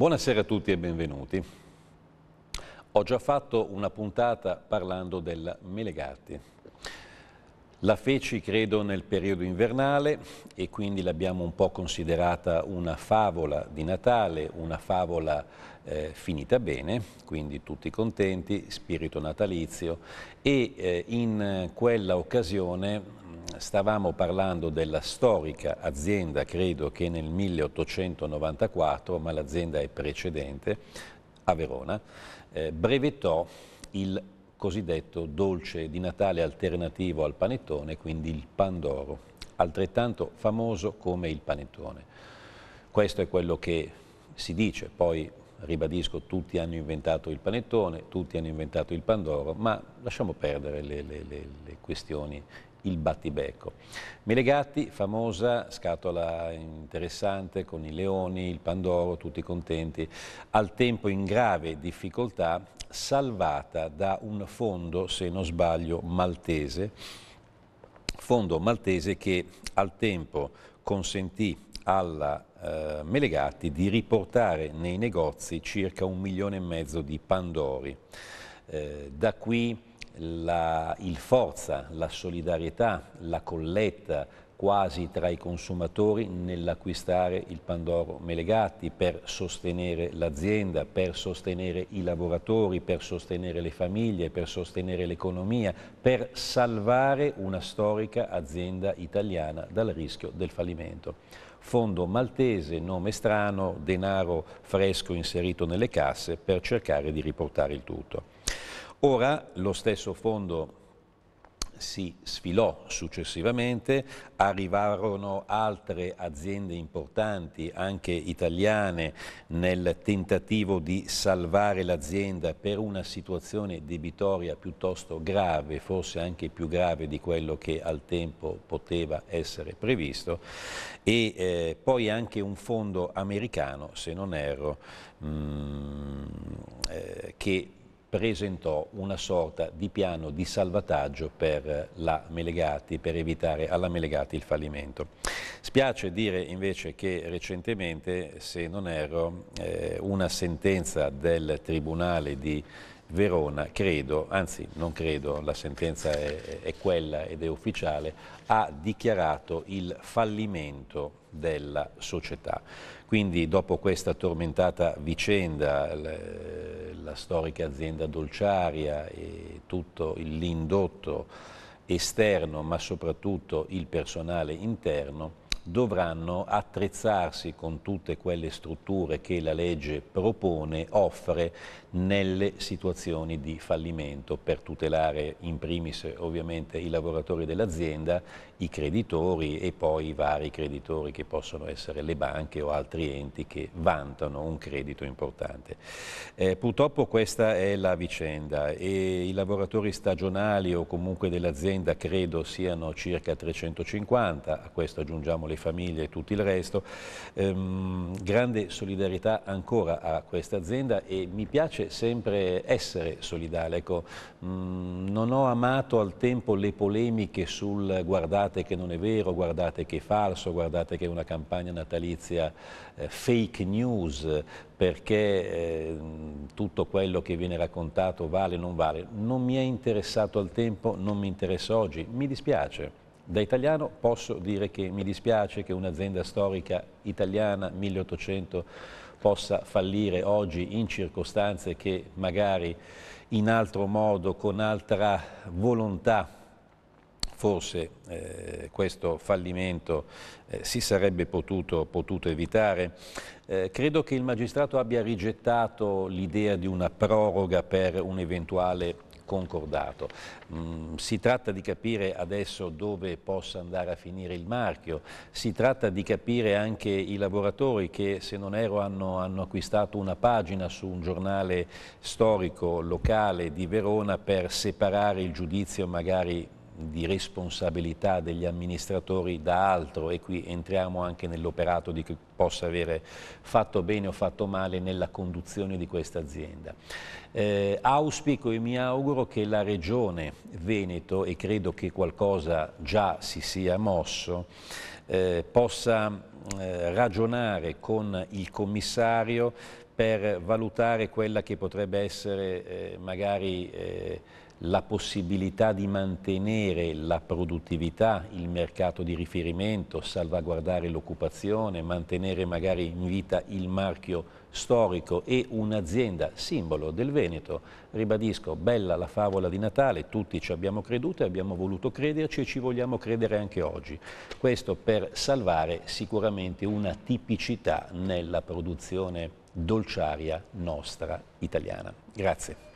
Buonasera a tutti e benvenuti. Ho già fatto una puntata parlando della Melegatti. La feci, credo, nel periodo invernale e quindi l'abbiamo un po' considerata una favola di Natale, una favola eh, finita bene, quindi tutti contenti, spirito natalizio e eh, in eh, quella occasione stavamo parlando della storica azienda, credo che nel 1894, ma l'azienda è precedente, a Verona, eh, brevettò il cosiddetto dolce di Natale alternativo al panettone, quindi il pandoro, altrettanto famoso come il panettone. Questo è quello che si dice, poi ribadisco, tutti hanno inventato il panettone, tutti hanno inventato il pandoro, ma lasciamo perdere le, le, le, le questioni il battibecco. Melegatti, famosa, scatola interessante con i leoni, il pandoro, tutti contenti, al tempo in grave difficoltà, salvata da un fondo, se non sbaglio, maltese, fondo maltese che al tempo consentì alla eh, Melegatti di riportare nei negozi circa un milione e mezzo di pandori. Eh, da qui la, il forza, la solidarietà, la colletta quasi tra i consumatori nell'acquistare il Pandoro Melegatti per sostenere l'azienda, per sostenere i lavoratori, per sostenere le famiglie, per sostenere l'economia, per salvare una storica azienda italiana dal rischio del fallimento. Fondo maltese, nome strano, denaro fresco inserito nelle casse per cercare di riportare il tutto. Ora lo stesso fondo si sfilò successivamente, arrivarono altre aziende importanti, anche italiane, nel tentativo di salvare l'azienda per una situazione debitoria piuttosto grave, forse anche più grave di quello che al tempo poteva essere previsto, e eh, poi anche un fondo americano, se non erro, mh, mm, eh, che presentò una sorta di piano di salvataggio per la Melegati, per evitare alla Melegati il fallimento. Spiace dire invece che recentemente, se non erro, eh, una sentenza del Tribunale di Verona, credo, anzi non credo, la sentenza è, è, quella ed è ufficiale, ha dichiarato il fallimento della società. Quindi dopo questa tormentata vicenda, le, la storica azienda dolciaria e tutto l'indotto esterno, ma soprattutto il personale interno, dovranno attrezzarsi con tutte quelle strutture che la legge propone, offre nelle situazioni di fallimento per tutelare in primis ovviamente i lavoratori dell'azienda, i creditori e poi i vari creditori che possono essere le banche o altri enti che vantano un credito importante. Eh, purtroppo questa è la vicenda e i lavoratori stagionali o comunque dell'azienda credo siano circa 350, a questo aggiungiamo le famiglie e tutto il resto. Ehm, grande solidarietà ancora a questa azienda e mi piace sempre essere solidale. Ecco, mm, non ho amato al tempo le polemiche sul guardate che non è vero, guardate che è falso, guardate che è una campagna natalizia eh, fake news, perché eh, tutto quello che viene raccontato vale o non vale. Non mi è interessato al tempo, non mi interessa oggi, mi dispiace. Da italiano posso dire che mi dispiace che un'azienda storica italiana 1800 possa fallire oggi in circostanze che magari in altro modo, con altra volontà, forse eh, questo fallimento eh, si sarebbe potuto, potuto evitare. Eh, credo che il magistrato abbia rigettato l'idea di una proroga per un eventuale concordato. Mm, si tratta di capire adesso dove possa andare a finire il marchio, si tratta di capire anche i lavoratori che se non ero hanno, hanno acquistato una pagina su un giornale storico locale di Verona per separare il giudizio magari di responsabilità degli amministratori da altro e qui entriamo anche nell'operato di chi possa avere fatto bene o fatto male nella conduzione di questa azienda. Eh, auspico e mi auguro che la Regione Veneto, e credo che qualcosa già si sia mosso, eh, possa eh, ragionare con il commissario per valutare quella che potrebbe essere eh, magari eh, la possibilità di mantenere la produttività, il mercato di riferimento, salvaguardare l'occupazione, mantenere magari in vita il marchio storico e un'azienda simbolo del Veneto. Ribadisco, bella la favola di Natale, tutti ci abbiamo creduto e abbiamo voluto crederci e ci vogliamo credere anche oggi. Questo per salvare sicuramente una tipicità nella produzione dolciaria nostra italiana. Grazie.